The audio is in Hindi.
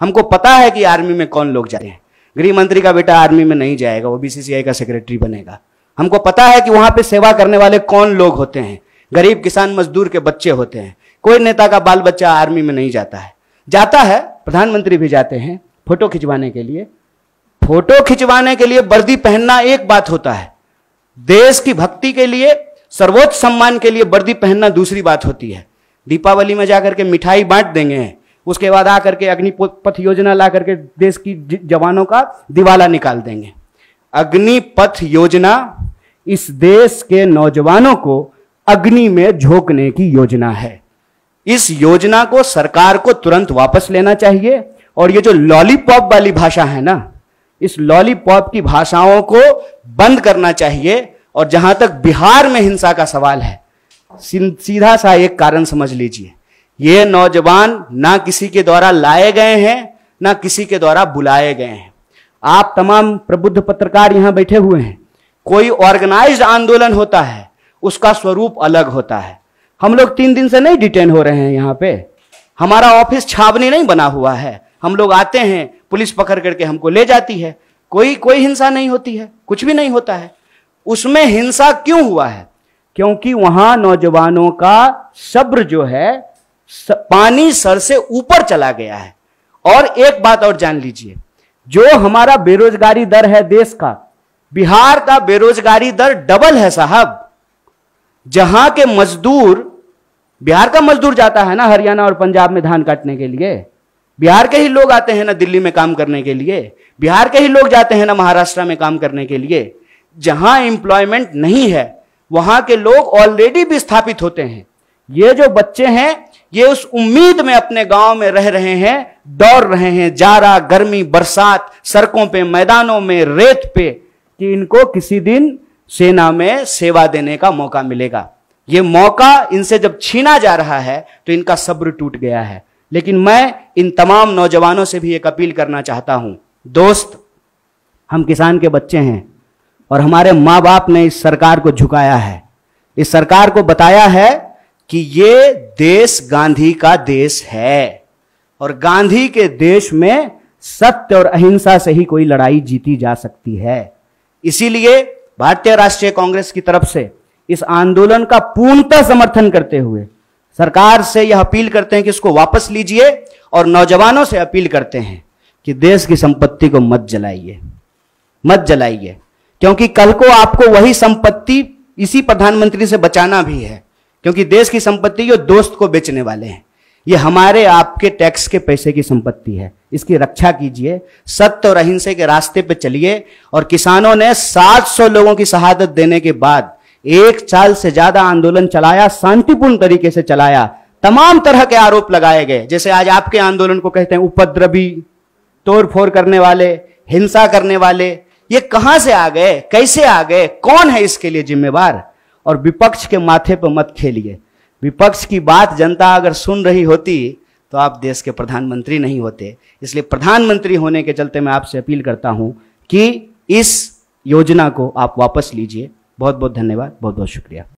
हमको पता है कि आर्मी में कौन लोग जाते हैं गृह मंत्री का बेटा आर्मी में नहीं जाएगा वो बीसीसीआई का सेक्रेटरी बनेगा हमको पता है कि वहां पे सेवा करने वाले कौन लोग होते हैं गरीब किसान मजदूर के बच्चे होते हैं कोई नेता का बाल बच्चा आर्मी में नहीं जाता है जाता है प्रधानमंत्री भी जाते हैं फोटो खिंचवाने के लिए फोटो खिंचवाने के लिए वर्दी पहनना एक बात होता है देश की भक्ति के लिए सर्वोच्च सम्मान के लिए वर्दी पहनना दूसरी बात होती है दीपावली में जाकर के मिठाई बांट देंगे उसके बाद आ करके अग्निपथ योजना ला करके देश की जवानों का दिवाला निकाल देंगे अग्निपथ योजना इस देश के नौजवानों को अग्नि में झोंकने की योजना है इस योजना को सरकार को तुरंत वापस लेना चाहिए और ये जो लॉलीपॉप वाली भाषा है ना इस लॉलीपॉप की भाषाओं को बंद करना चाहिए और जहां तक बिहार में हिंसा का सवाल है सीधा सा एक कारण समझ लीजिए ये नौजवान ना किसी के द्वारा लाए गए हैं ना किसी के द्वारा बुलाए गए हैं आप तमाम प्रबुद्ध पत्रकार यहां बैठे हुए हैं कोई ऑर्गेनाइज आंदोलन होता है उसका स्वरूप अलग होता है हम लोग तीन दिन से नहीं डिटेन हो रहे हैं यहाँ पे हमारा ऑफिस छावनी नहीं बना हुआ है हम लोग आते हैं पुलिस पकड़ करके हमको ले जाती है कोई कोई हिंसा नहीं होती है कुछ भी नहीं होता है उसमें हिंसा क्यों हुआ है क्योंकि वहां नौजवानों का सब्र जो है पानी सर से ऊपर चला गया है और एक बात और जान लीजिए जो हमारा बेरोजगारी दर है देश का बिहार का बेरोजगारी दर डबल है साहब जहां के मजदूर बिहार का मजदूर जाता है ना हरियाणा और पंजाब में धान काटने के लिए बिहार के ही लोग आते हैं ना दिल्ली में काम करने के लिए बिहार के ही लोग जाते हैं ना महाराष्ट्र में काम करने के लिए जहां एम्प्लॉयमेंट नहीं है वहां के लोग ऑलरेडी विस्थापित होते हैं ये जो बच्चे हैं ये उस उम्मीद में अपने गांव में रह रहे हैं दौड़ रहे हैं जारा गर्मी बरसात सड़कों पे मैदानों में रेत पे कि इनको किसी दिन सेना में सेवा देने का मौका मिलेगा ये मौका इनसे जब छीना जा रहा है तो इनका सब्र टूट गया है लेकिन मैं इन तमाम नौजवानों से भी एक अपील करना चाहता हूं दोस्त हम किसान के बच्चे हैं और हमारे माँ बाप ने इस सरकार को झुकाया है इस सरकार को बताया है कि ये देश गांधी का देश है और गांधी के देश में सत्य और अहिंसा से ही कोई लड़ाई जीती जा सकती है इसीलिए भारतीय राष्ट्रीय कांग्रेस की तरफ से इस आंदोलन का पूर्णतः समर्थन करते हुए सरकार से यह अपील करते हैं कि इसको वापस लीजिए और नौजवानों से अपील करते हैं कि देश की संपत्ति को मत जलाइए मत जलाइए क्योंकि कल को आपको वही संपत्ति इसी प्रधानमंत्री से बचाना भी है क्योंकि देश की संपत्ति जो दोस्त को बेचने वाले हैं ये हमारे आपके टैक्स के पैसे की संपत्ति है इसकी रक्षा कीजिए सत्य और अहिंसे के रास्ते पर चलिए और किसानों ने 700 लोगों की शहादत देने के बाद एक साल से ज्यादा आंदोलन चलाया शांतिपूर्ण तरीके से चलाया तमाम तरह के आरोप लगाए गए जैसे आज आपके आंदोलन को कहते हैं उपद्रवी तोड़फोड़ करने वाले हिंसा करने वाले ये कहां से आ गए कैसे आ गए कौन है इसके लिए जिम्मेवार और विपक्ष के माथे पर मत खेलिए विपक्ष की बात जनता अगर सुन रही होती तो आप देश के प्रधानमंत्री नहीं होते इसलिए प्रधानमंत्री होने के चलते मैं आपसे अपील करता हूं कि इस योजना को आप वापस लीजिए बहुत बहुत धन्यवाद बहुत बहुत शुक्रिया